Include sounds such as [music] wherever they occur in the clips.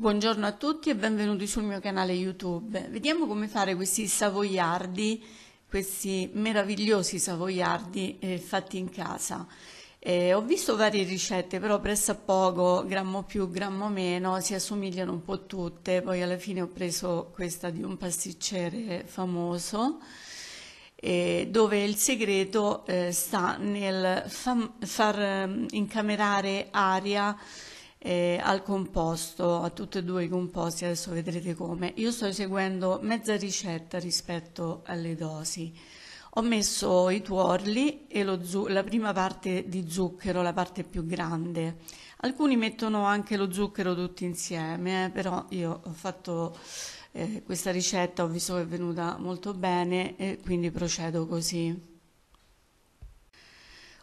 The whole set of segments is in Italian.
Buongiorno a tutti e benvenuti sul mio canale YouTube. Vediamo come fare questi savoiardi, questi meravigliosi savoiardi eh, fatti in casa. Eh, ho visto varie ricette, però presso a poco, grammo più, grammo meno, si assomigliano un po' tutte. Poi alla fine ho preso questa di un pasticcere famoso, eh, dove il segreto eh, sta nel far ehm, incamerare aria eh, al composto, a tutti e due i composti, adesso vedrete come. Io sto eseguendo mezza ricetta rispetto alle dosi. Ho messo i tuorli e la prima parte di zucchero, la parte più grande. Alcuni mettono anche lo zucchero tutti insieme, eh, però io ho fatto eh, questa ricetta, ho visto che è venuta molto bene e quindi procedo così.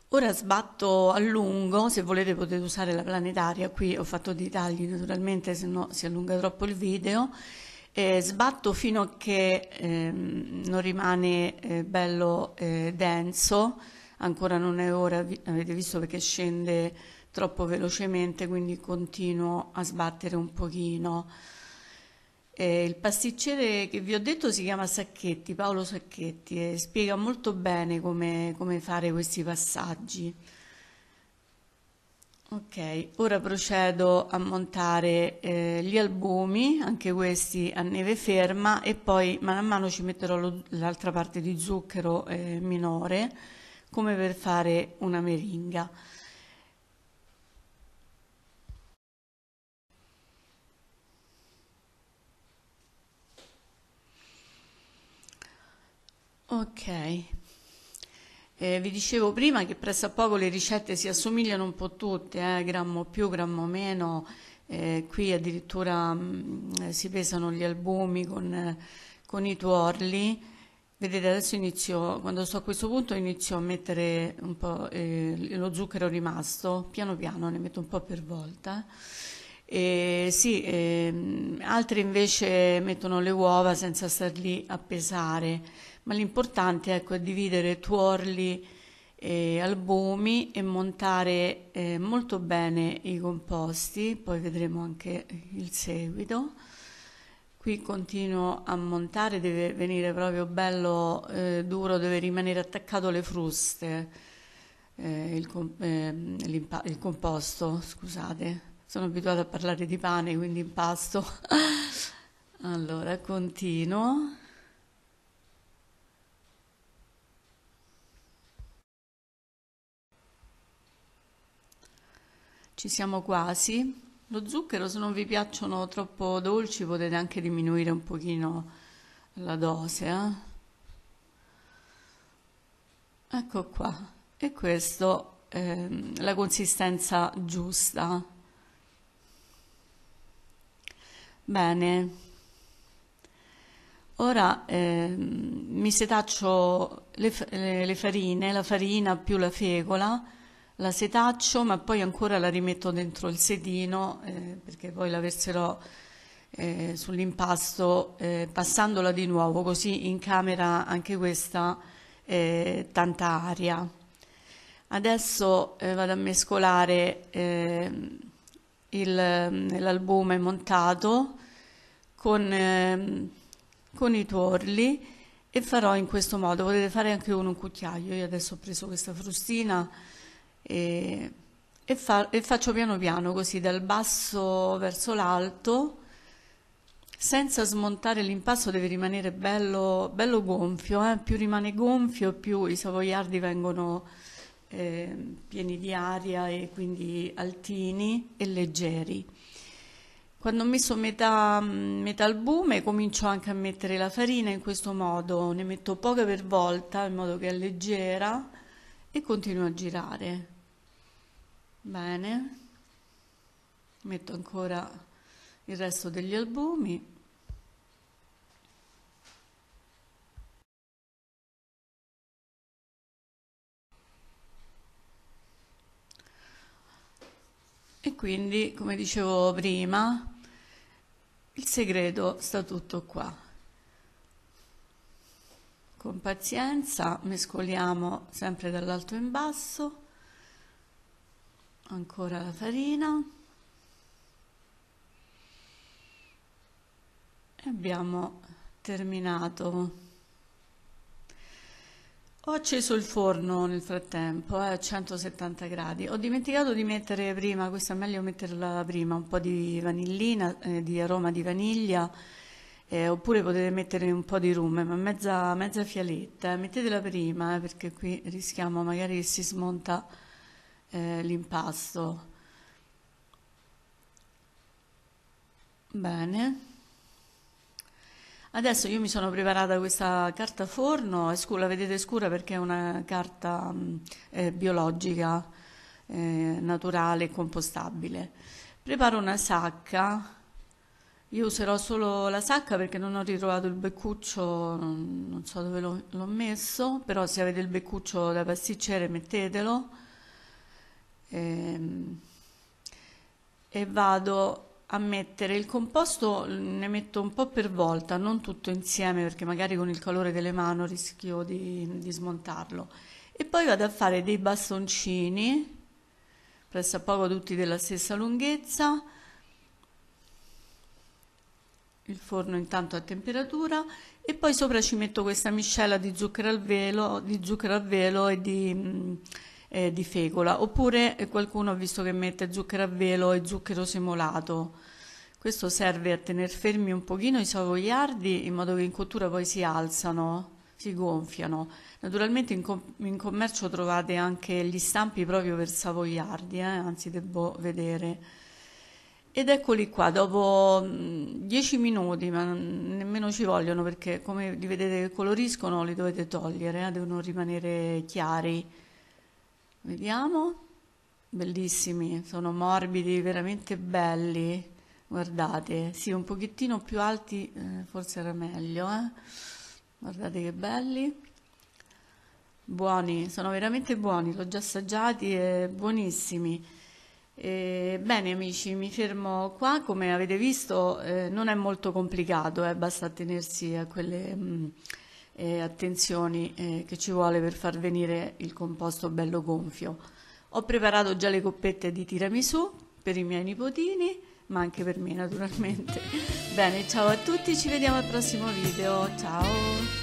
Ora sbatto a lungo, se volete potete usare la planetaria, qui ho fatto dei tagli naturalmente se no si allunga troppo il video, eh, sbatto fino a che eh, non rimane eh, bello eh, denso, ancora non è ora, vi avete visto perché scende troppo velocemente, quindi continuo a sbattere un pochino. Eh, il pasticcere che vi ho detto si chiama Sacchetti, Paolo Sacchetti, e spiega molto bene come, come fare questi passaggi. Ok, ora procedo a montare eh, gli albumi, anche questi a neve ferma e poi man mano ci metterò l'altra parte di zucchero eh, minore come per fare una meringa. Ok, eh, vi dicevo prima che presso a poco le ricette si assomigliano un po' tutte, eh, grammo più, grammo meno, eh, qui addirittura mh, mm, si pesano gli albumi con, con, i tuorli. Vedete, adesso inizio, quando sto a questo punto inizio a mettere un po' eh, lo zucchero rimasto, piano piano, ne metto un po' per volta. E, sì, ehm, altri invece mettono le uova senza star lì a pesare ma l'importante ecco, è dividere tuorli e eh, albumi e montare eh, molto bene i composti, poi vedremo anche il seguito. Qui continuo a montare, deve venire proprio bello eh, duro, deve rimanere attaccato alle fruste eh, il, com ehm, il composto, scusate. Sono abituata a parlare di pane, quindi impasto. [laughs] allora, continuo. Ci siamo quasi. Lo zucchero, se non vi piacciono troppo dolci, potete anche diminuire un pochino la dose. Eh? Ecco qua. E questo è ehm, la consistenza giusta. Bene. Ora eh, mi setaccio le, le farine, la farina più la fecola la setaccio ma poi ancora la rimetto dentro il sedino eh, perché poi la verserò eh, sull'impasto eh, passandola di nuovo così in camera anche questa eh, tanta aria adesso eh, vado a mescolare eh, l'albume montato con, ehm, con i tuorli e farò in questo modo potete fare anche uno un cucchiaio io adesso ho preso questa frustina e, e, fa, e faccio piano piano così dal basso verso l'alto senza smontare l'impasto deve rimanere bello, bello gonfio, eh? più rimane gonfio più i savoiardi vengono eh, pieni di aria e quindi altini e leggeri. Quando ho messo metà, metà albume comincio anche a mettere la farina in questo modo, ne metto poca per volta in modo che è leggera e continuo a girare. Bene, metto ancora il resto degli albumi. E quindi, come dicevo prima, il segreto sta tutto qua. Con pazienza mescoliamo sempre dall'alto in basso ancora la farina e abbiamo terminato ho acceso il forno nel frattempo eh, a 170 gradi ho dimenticato di mettere prima questa è meglio metterla prima un po' di vanillina eh, di aroma di vaniglia eh, oppure potete mettere un po' di rum ma mezza, mezza fialetta mettetela prima eh, perché qui rischiamo magari che si smonta eh, l'impasto. Bene. Adesso io mi sono preparata questa carta forno, è scura, la vedete scura perché è una carta mm, eh, biologica, eh, naturale e compostabile. Preparo una sacca, io userò solo la sacca perché non ho ritrovato il beccuccio, non, so dove l'ho messo, però se avete il beccuccio da pasticcere mettetelo ehm, e vado a mettere il composto ne metto un po' per volta non tutto insieme perché magari con il colore delle mani rischio di, di smontarlo e poi vado a fare dei bastoncini presso a poco tutti della stessa lunghezza il forno intanto a temperatura e poi sopra ci metto questa miscela di zucchero al velo, di zucchero al velo e di eh, di fegola, oppure eh, qualcuno ha visto che mette zucchero a velo e zucchero semolato. Questo serve a tenere fermi un pochino i savoiardi in modo che in cottura poi si alzano, si gonfiano. Naturalmente in, com- in commercio trovate anche gli stampi proprio per savoiardi, eh? anzi devo vedere. Ed eccoli qua, dopo 10 minuti, ma nemmeno ci vogliono perché come li vedete che coloriscono li dovete togliere, eh, devono rimanere chiari. Vediamo. Bellissimi, sono morbidi, veramente belli. Guardate, sì, un pochettino più alti eh, forse era meglio, eh? Guardate che belli. Buoni, sono veramente buoni, l'ho già assaggiati e buonissimi. E, bene amici, mi fermo qua, come avete visto eh, non è molto complicato, eh, basta tenersi a quelle... Mh, mm, e attenzioni eh, che ci vuole per far venire il composto bello gonfio. Ho preparato già le coppette di tiramisù per i miei nipotini, ma anche per me naturalmente. [laughs] Bene, ciao a tutti, ci vediamo al prossimo video. Ciao!